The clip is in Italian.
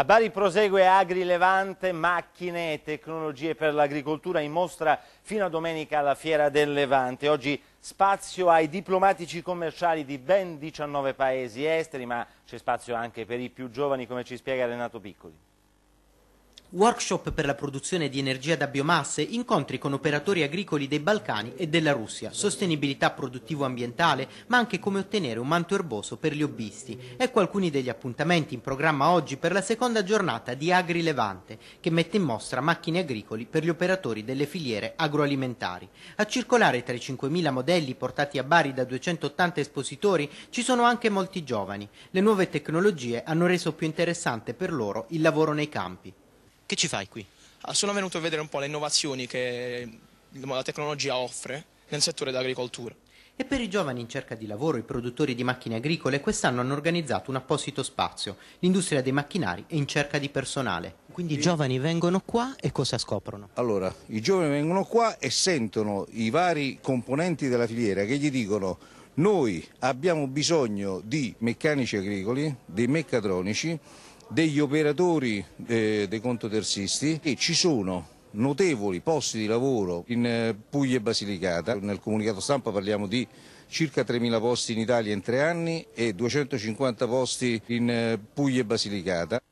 A Bari prosegue Agri Levante, macchine e tecnologie per l'agricoltura in mostra fino a domenica alla Fiera del Levante. Oggi spazio ai diplomatici commerciali di ben 19 paesi esteri, ma c'è spazio anche per i più giovani, come ci spiega Renato Piccoli. Workshop per la produzione di energia da biomasse, incontri con operatori agricoli dei Balcani e della Russia, sostenibilità produttivo-ambientale, ma anche come ottenere un manto erboso per gli hobbisti. Ecco alcuni degli appuntamenti in programma oggi per la seconda giornata di Agri Levante, che mette in mostra macchine agricoli per gli operatori delle filiere agroalimentari. A circolare tra i 5.000 modelli portati a Bari da 280 espositori ci sono anche molti giovani. Le nuove tecnologie hanno reso più interessante per loro il lavoro nei campi. Che ci fai qui? Ah, sono venuto a vedere un po' le innovazioni che diciamo, la tecnologia offre nel settore dell'agricoltura. E per i giovani in cerca di lavoro, i produttori di macchine agricole quest'anno hanno organizzato un apposito spazio. L'industria dei macchinari è in cerca di personale. Quindi i giovani vengono qua e cosa scoprono? Allora, i giovani vengono qua e sentono i vari componenti della filiera che gli dicono noi abbiamo bisogno di meccanici agricoli, dei meccatronici, degli operatori eh, dei contoterzisti che ci sono notevoli posti di lavoro in eh, Puglia e Basilicata. Nel comunicato stampa parliamo di circa 3.000 posti in Italia in tre anni e 250 posti in eh, Puglia e Basilicata.